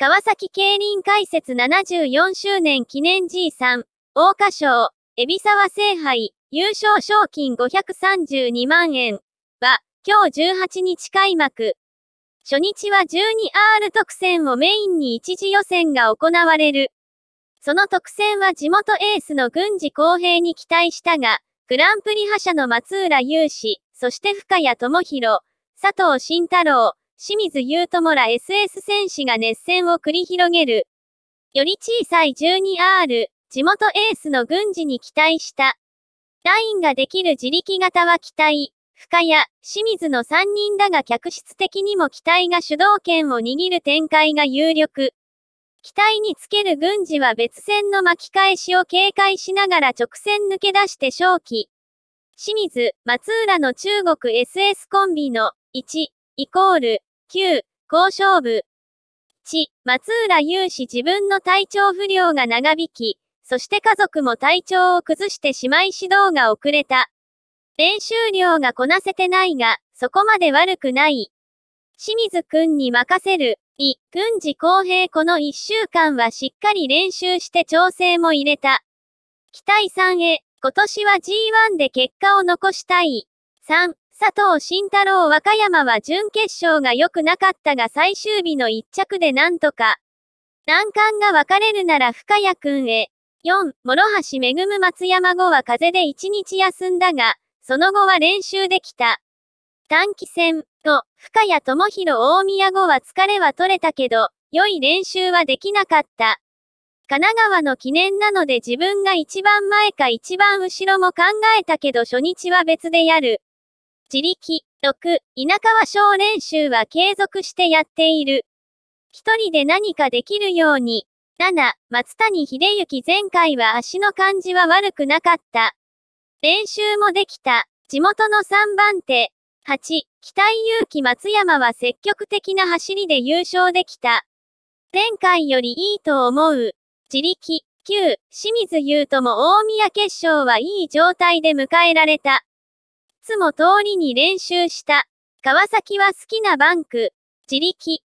川崎競輪解説74周年記念 G3、桜花賞、海老沢聖杯、優勝賞金532万円は、今日18日開幕。初日は 12R 特選をメインに一次予選が行われる。その特選は地元エースの郡司公平に期待したが、グランプリ覇者の松浦雄志、そして深谷智弘、佐藤慎太郎、清水優友ら SS 戦士が熱戦を繰り広げる。より小さい 12R、地元エースの軍事に期待した。ラインができる自力型は期待、深谷、清水の3人だが客室的にも期待が主導権を握る展開が有力。期待につける軍事は別戦の巻き返しを警戒しながら直線抜け出して勝機。清水、松浦の中国 SS コンビの1、イコール、9、交渉部。1、松浦雄氏自分の体調不良が長引き、そして家族も体調を崩してしまい指導が遅れた。練習量がこなせてないが、そこまで悪くない。清水くんに任せる。い、軍事公平この1週間はしっかり練習して調整も入れた。期待3へ、今年は G1 で結果を残したい。3、佐藤慎太郎和歌山は準決勝が良くなかったが最終日の1着でなんとか。難関が分かれるなら深谷くんへ。4、諸橋恵む松山後は風で1日休んだが、その後は練習できた。短期戦、と、深谷智弘大宮後は疲れは取れたけど、良い練習はできなかった。神奈川の記念なので自分が一番前か一番後ろも考えたけど初日は別でやる。自力。6、田舎は小練習は継続してやっている。一人で何かできるように。7、松谷秀幸前回は足の感じは悪くなかった。練習もできた。地元の3番手。8、北井祐希松山は積極的な走りで優勝できた。前回よりいいと思う。自力。9、清水優とも大宮決勝はいい状態で迎えられた。つも通りに練習した。川崎は好きなバンク、自力。